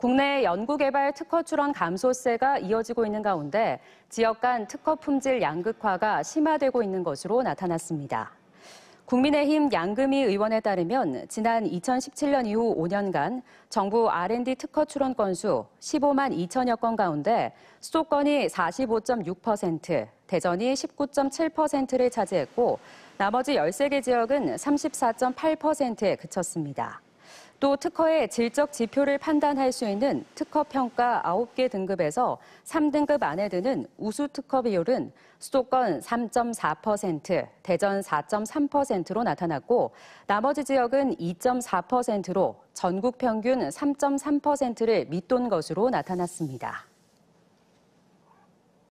국내 연구개발 특허 출원 감소세가 이어지고 있는 가운데 지역 간 특허 품질 양극화가 심화되고 있는 것으로 나타났습니다. 국민의힘 양금희 의원에 따르면 지난 2017년 이후 5년간 정부 R&D 특허 출원 건수 15만 2천여 건 가운데 수도권이 45.6%, 대전이 19.7%를 차지했고 나머지 13개 지역은 34.8%에 그쳤습니다. 또 특허의 질적 지표를 판단할 수 있는 특허 평가 9개 등급에서 3등급 안에 드는 우수 특허 비율은 수도권 3.4%, 대전 4.3%로 나타났고 나머지 지역은 2.4%로 전국 평균 3.3%를 밑돈 것으로 나타났습니다.